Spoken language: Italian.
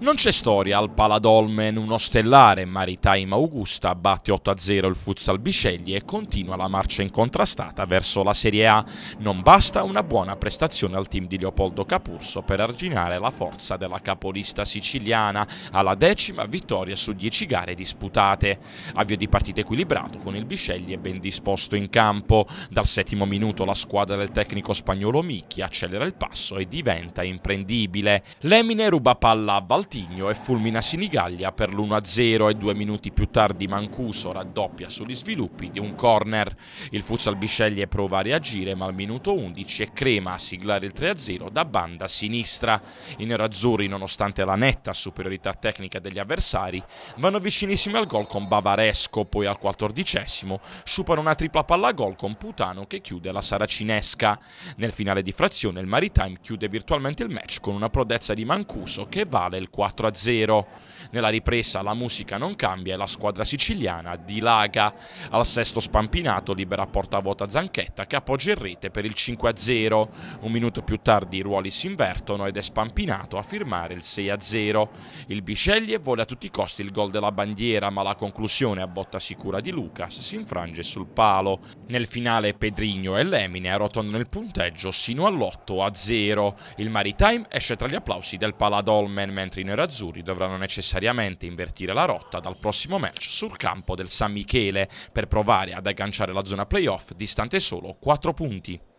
Non c'è storia al Paladolmen, uno stellare Maritime Augusta batte 8-0 il Futsal Bisceglie e continua la marcia incontrastata verso la Serie A. Non basta una buona prestazione al team di Leopoldo Capurso per arginare la forza della capolista siciliana alla decima vittoria su 10 gare disputate. Avvio di partita equilibrato con il Bisceglie ben disposto in campo. Dal settimo minuto la squadra del tecnico spagnolo Micchi accelera il passo e diventa imprendibile. Lemine ruba palla a Baltà Cortigno e fulmina Sinigaglia per l'1-0 e due minuti più tardi Mancuso raddoppia sugli sviluppi di un corner. Il futsal Bisceglie prova a reagire ma al minuto 11 è Crema a siglare il 3-0 da banda sinistra. I nerazzurri nonostante la netta superiorità tecnica degli avversari vanno vicinissimi al gol con Bavaresco, poi al 14 superano una tripla palla gol con Putano che chiude la saracinesca. Nel finale di frazione il Maritime chiude virtualmente il match con una prodezza di Mancuso che vale il 4 0 4-0. Nella ripresa la musica non cambia e la squadra siciliana dilaga. Al sesto spampinato libera porta vuota Zanchetta che appoggia in rete per il 5-0. Un minuto più tardi i ruoli si invertono ed è spampinato a firmare il 6-0. Il Bisceglie vuole a tutti i costi il gol della bandiera ma la conclusione a botta sicura di Lucas si infrange sul palo. Nel finale Pedrigno e Lemine arrotano il punteggio sino all'8-0. Il Maritime esce tra gli applausi del Paladolmen mentre in nerazzurri dovranno necessariamente invertire la rotta dal prossimo match sul campo del San Michele per provare ad agganciare la zona playoff distante solo 4 punti.